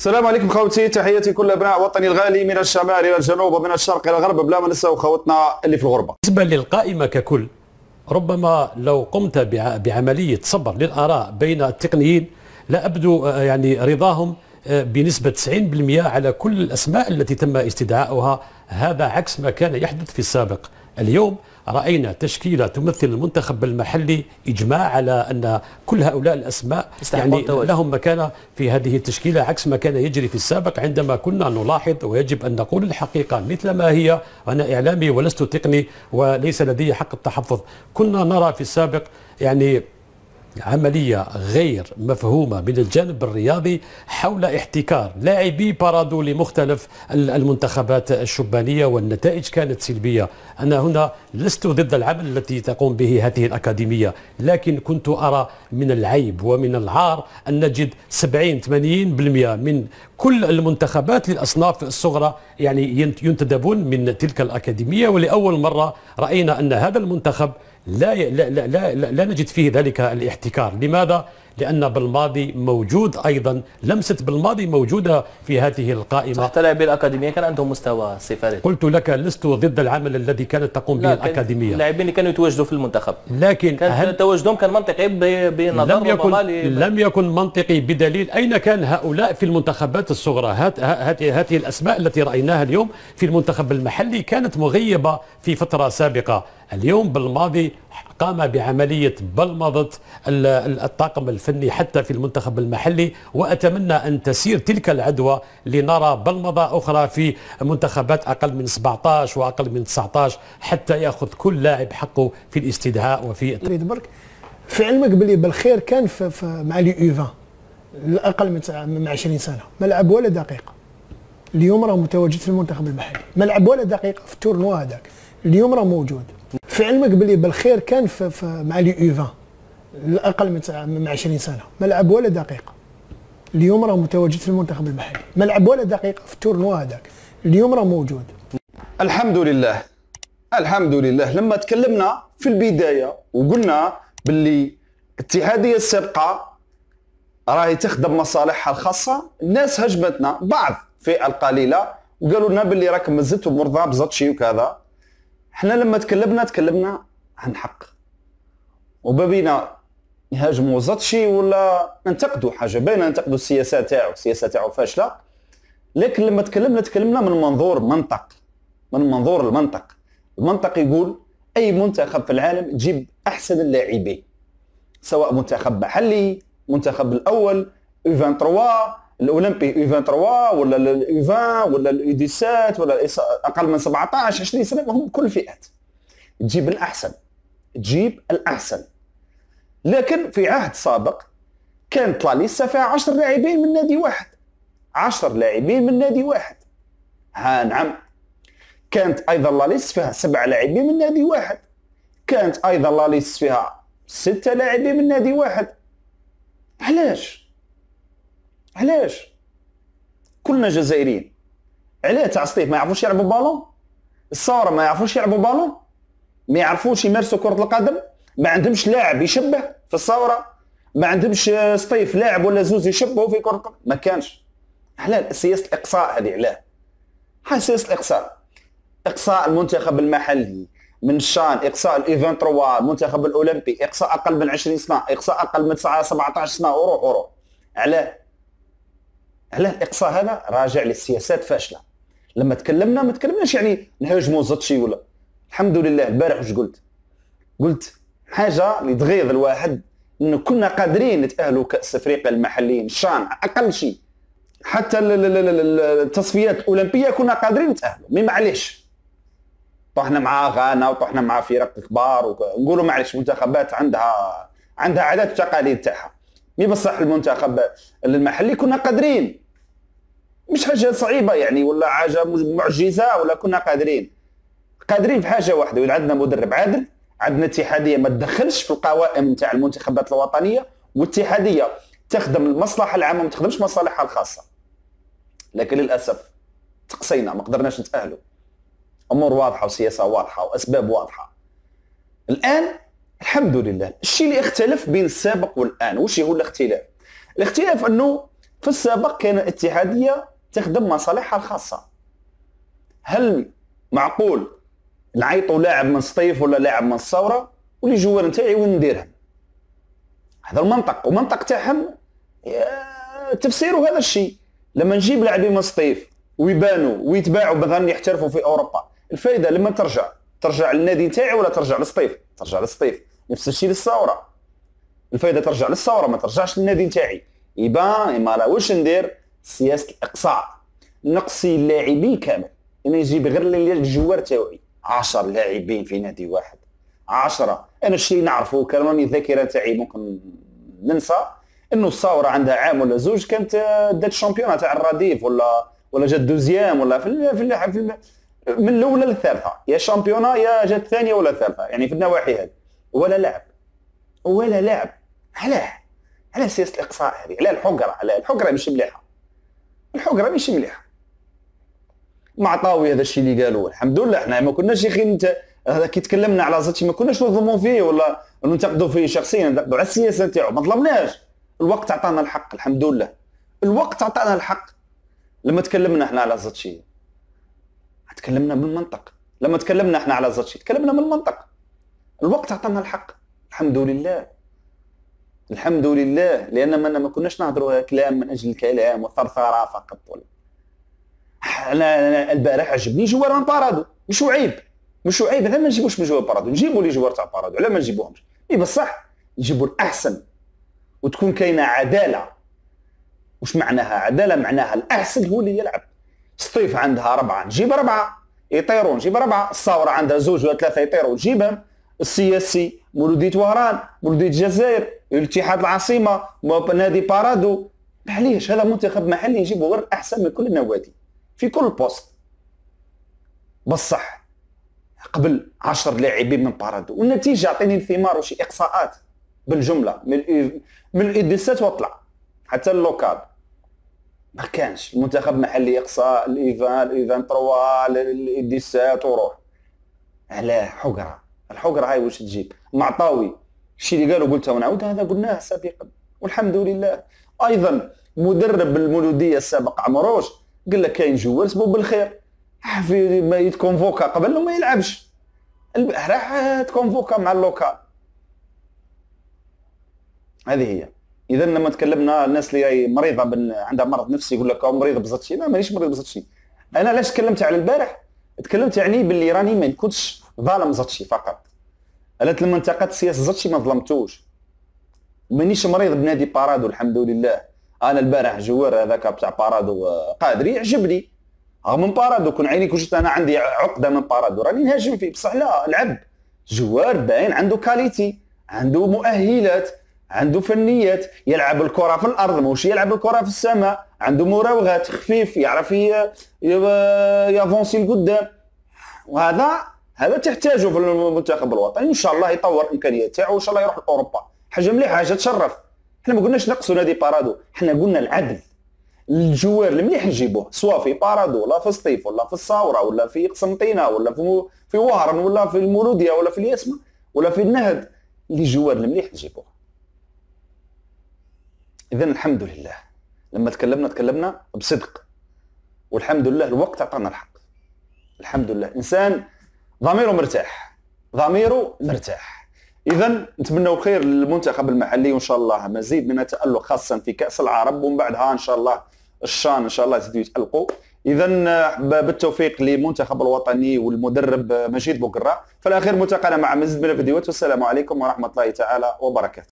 السلام عليكم خوتي تحياتي كل ابناء وطني الغالي من الشمال الى الجنوب ومن الشرق الى الغرب بلا ما ننساو خوتنا اللي في الغربه. بالنسبه للقائمه ككل ربما لو قمت بعمليه صبر للاراء بين التقنيين لابدو آه، يعني رضاهم آه، بنسبه 90% على كل الاسماء التي تم استدعاؤها هذا عكس ما كان يحدث في السابق اليوم راينا تشكيله تمثل المنتخب المحلي اجماع على ان كل هؤلاء الاسماء يعني لهم مكانه في هذه التشكيله عكس ما كان يجري في السابق عندما كنا نلاحظ ويجب ان نقول الحقيقه مثل ما هي انا اعلامي ولست تقني وليس لدي حق التحفظ كنا نرى في السابق يعني عملية غير مفهومة من الجانب الرياضي حول احتكار لاعبي بارادو لمختلف المنتخبات الشبانية والنتائج كانت سلبية أنا هنا لست ضد العمل التي تقوم به هذه الأكاديمية لكن كنت أرى من العيب ومن العار أن نجد 70-80% من كل المنتخبات للأصناف الصغرى يعني ينتدبون من تلك الأكاديمية ولأول مرة رأينا أن هذا المنتخب لا, لا, لا, لا, لا نجد فيه ذلك الاحتكار لماذا؟ لأن بالماضي موجود أيضا لمسة بالماضي موجودة في هذه القائمة لاعبين الاكاديميه كان عندهم مستوى صفري قلت لك لست ضد العمل الذي كانت تقوم به الأكاديمية اللاعبين اللي كانوا يتواجدوا في المنتخب لكن كان تواجدهم كان منطقي بنظر لم يكن لم يكن منطقي بدليل أين كان هؤلاء في المنتخبات الصغرى هذه هذه الأسماء التي رأيناها اليوم في المنتخب المحلي كانت مغيبة في فترة سابقة اليوم بالماضي قام بعملية بلمضة الطاقم الفني الفني حتى في المنتخب المحلي وأتمنى أن تسير تلك العدوى لنرى بلمضة أخرى في منتخبات أقل من 17 وأقل من 19 حتى يأخذ كل لاعب حقه في الاستدعاء وفي برك في علمك بلي بالخير كان في مع لي يوفا الاقل من 20 سنه ما لعب ولا دقيقه اليوم راه متواجد في المنتخب المحلي ما لعب ولا دقيقه في التورنوا هذاك اليوم راه موجود في علمك بلي بالخير كان في مع لي الاقل من 20 سنه ما لعب ولا دقيقه اليوم راه متواجد في المنتخب المحلي ما لعب ولا دقيقه في التورنوا هذاك اليوم راه موجود الحمد لله الحمد لله لما تكلمنا في البدايه وقلنا باللي الاتحاديه السابقه راهي تخدم مصالحها الخاصه الناس هجمتنا بعض في القليله وقالوا لنا باللي راك مازلتوا مرضى بزطشي وكذا احنا لما تكلمنا تكلمنا عن حق وبابينا يهاجموا زاتشي ولا ننتقدوا حاجه باينه ننتقدوا السياسه تاعو السياسه تاعو فاشله لكن لما تكلمنا تكلمنا من منظور منطق من منظور المنطق المنطق يقول اي منتخب في العالم تجيب احسن اللاعبين سواء منتخب محلي منتخب الاول يو 23 الاولمبي يو 23 ولا اليو 20 ولا اليو 17 ولا اقل من 17 20 سنه هم كل فئات تجيب الاحسن تجيب الاحسن لكن في عهد سابق كانت لا ليستا فيها 10 لاعبين من نادي واحد 10 لاعبين من نادي واحد ها نعم كانت ايضا لا ليست فيها سبع لاعبين من نادي واحد كانت ايضا لا ليست فيها ستة لاعبين من نادي واحد علاش علاش كلنا جزائريين علاه تعصيف ما يعرفوش يلعبوا بالون الصوره ما يعرفوش يلعبوا بالون ما يعرفوش يمارسوا كره القدم ما عندهمش لاعب يشبه في الثوره ما عندهمش آه، سطيف لاعب ولا زوز يشبهوا في كره القدم ما كانش علاه سياسه الاقصاء هذه علاه ها سياسه الاقصاء اقصاء المنتخب المحلي من الشان اقصاء الاي 3 المنتخب الاولمبي اقصاء اقل من 20 سنه اقصاء اقل من 17 سنه وروح وروح علاه علاه الاقصاء هذا راجع للسياسات فاشله لما تكلمنا ما تكلمناش يعني نهاجموا زطشي ولا الحمد لله البارح واش قلت قلت حاجه اللي تغيظ الواحد انه كنا قادرين نتاهلوا كاس افريقيا المحليين الشان اقل شيء حتى التصفيات الاولمبيه كنا قادرين نتاهلوا مي معليش طحنا مع غانا وطحنا مع فرق كبار ونقولوا معليش منتخبات عندها عندها عادات وتقاليد تاعها مي بصح المنتخب المحلي كنا قادرين مش حاجه صعيبه يعني ولا حاجه معجزه ولا كنا قادرين قادرين في حاجه واحده ولا عندنا مدرب عادل عندنا اتحاديه ما تدخلش في القوائم نتاع المنتخبات الوطنيه واتحاديه تخدم المصلحه العامه ما تخدمش مصالحها الخاصه لكن للاسف تقصينا ما قدرناش نتاهلوا امور واضحه وسياسه واضحه واسباب واضحه الان الحمد لله الشيء اللي اختلف بين السابق والان وش هو الاختلاف الاختلاف انه في السابق كان الاتحاديه تخدم مصالحها الخاصه هل معقول نعيطوا لاعب من سطيف ولا لاعب من الثوره ولي جوار نتاعي وين نديرهم هذا المنطق ومنطق تاعهم آه، تفسيره هذا الشيء لما نجيب لاعبين من سطيف ويبانوا ويتباعوا مثلا يحترفوا في اوروبا الفائده لما ترجع ترجع للنادي نتاعي ولا ترجع للسطيف ترجع للسطيف نفس الشيء للثوره الفائده ترجع للثوره ما ترجعش للنادي نتاعي يبان ما واش ندير سياسه الاقصاء نقصي اللاعبين كامل انا يجيب غير الجوار تاعي 10 لاعبين في نادي واحد 10 انا الشيء نعرفه كان راني الذاكره تاعي ممكن ننسى انه الصورة عندها عام ولا زوج كانت آه، دات شامبيون تاع الرديف ولا ولا جات دوزيام ولا في في, في من الاولى للثالثه يا شامبيون يا جات الثانيه ولا الثالثه يعني في النواحي هذه ولا لعب ولا لعب علاه على سياسه الاقصاء هذه على الحقره على الحقره مش مليحه الحقره مش مليحه معطاوي هذا الشيء اللي قالوه الحمد لله احنا ما كناش يا اخي انت كي تكلمنا على زاتي ما كناش نظلموا فيه ولا ننتقدوا فيه شخصيا ننتقدوا على السياسه نتاعو ما ظلمناش الوقت عطانا الحق الحمد لله الوقت عطانا الحق لما تكلمنا احنا على زاتشي تكلمنا بالمنطق لما تكلمنا احنا على زاتشي تكلمنا من المنطق الوقت عطانا الحق الحمد لله الحمد لله لان ما كناش نهضروا كلام من اجل الكلام والثرثره فقط ولا انا البارح عجبني جوار من بارادو مش عيب مش عيب علاه ما نجيبوش من جوار بارادو نجيبوا لي جوار تاع بارادو علاه ما نجيبوهمش اي بصح نجيبوا الاحسن وتكون كاينه عداله وش معناها عداله معناها الاحسن هو اللي يلعب سطيف عندها اربعه نجيب اربعه يطيروا نجيب اربعه الصورة عندها زوج ولا ثلاثه يطيروا نجيبهم السياسي مولوديه وهران مولوديه الجزائر الاتحاد العاصمه نادي بارادو معليش هذا منتخب محلي نجيبو غير الاحسن من كل النوادي في كل بوست بصح قبل عشر لاعبين من بارادو والنتيجه عطيني الثمار وشي اقصاءات بالجمله من الإيديسات الادسات وطلع حتى اللوكال ما كانش المنتخب محلي اقصاء الايفان الايفان تروا الادسات وروح علاه حقره الحقره هاي واش تجيب معطاوي الشي اللي قالوا قلتها ونعود هذا قلناه سابقا والحمد لله ايضا مدرب المولوديه السابق عمروش قال لك كاين جوال سبب بالخير حفيدي ما يتكونفوكا قبل وما يلعبش راح تكونفوكا مع اللوكال هذه هي اذا لما تكلمنا الناس اللي هي مريضه بن... عندها مرض نفسي يقول لك مريض بزاف شيء لا مانيش مريض بزاف شيء انا علاش تكلمت على البارح تكلمت يعني باللي راني ما كنتش ظالم زاتشي فقط انا لما انتقدت السياسه زاتشي شيء ما ظلمتوش مانيش مريض بنادي بارادو الحمد لله انا البارح جوار هذاك بتاع بارادو آه، قادري عجبني من بارادو كون عيني كنت انا عندي عقده من بارادو راني نهاجم فيه بصح لا لعب جوار باين عنده كاليتي عنده مؤهلات عنده فنيات يلعب الكره في الارض مش يلعب الكره في السماء عنده مراوغات خفيف يعرف يافونسي لقدام وهذا هذا تحتاجه في المنتخب الوطني ان شاء الله يطور الامكانيات تاعو وان شاء الله يروح لاوروبا حاجه مليحه حاجه تشرف احنا ما قلناش نقصوا نادي بارادو احنا قلنا العدل الجوار المليح نجيبوه سواء في بارادو ولا في سطيف ولا في الصاوره ولا في قسنطينه ولا في في وهران ولا في المولوديه ولا في الياسمه ولا في النهد اللي جوار المليح نجيبوه اذا الحمد لله لما تكلمنا تكلمنا بصدق والحمد لله الوقت اعطانا الحق الحمد لله انسان ضميره مرتاح ضميره مرتاح اذا نتمنوا خير للمنتخب المحلي وان شاء الله مزيد من التالق خاصه في كاس العرب ومن بعدها ان شاء الله الشان ان شاء الله يزيدوا يتالقوا اذا آه، بالتوفيق للمنتخب الوطني والمدرب آه، مجيد بوكرا في الاخير ملتقانا مع مزيد من الفيديوهات والسلام عليكم ورحمه الله تعالى وبركاته